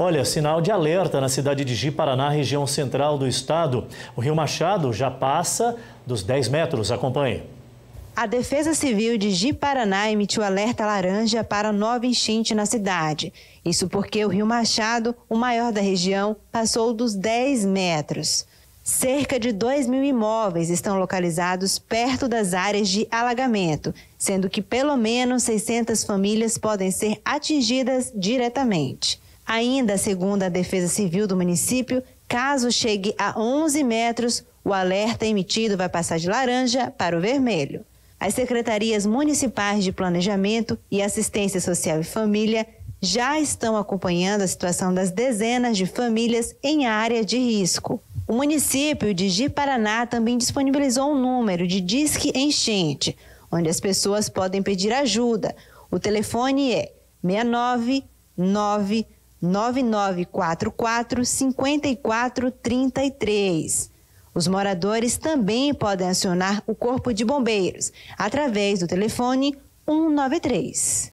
Olha, sinal de alerta na cidade de Ji Paraná, região central do estado. O Rio Machado já passa dos 10 metros. Acompanhe. A Defesa Civil de Ji Paraná emitiu alerta laranja para nova enchente na cidade. Isso porque o Rio Machado, o maior da região, passou dos 10 metros. Cerca de 2 mil imóveis estão localizados perto das áreas de alagamento, sendo que pelo menos 600 famílias podem ser atingidas diretamente. Ainda segundo a Defesa Civil do município, caso chegue a 11 metros, o alerta emitido vai passar de laranja para o vermelho. As secretarias municipais de Planejamento e Assistência Social e Família já estão acompanhando a situação das dezenas de famílias em área de risco. O município de Ji-Paraná também disponibilizou um número de Disque Enchente, onde as pessoas podem pedir ajuda. O telefone é 699 9944 5433. Os moradores também podem acionar o Corpo de Bombeiros através do telefone 193.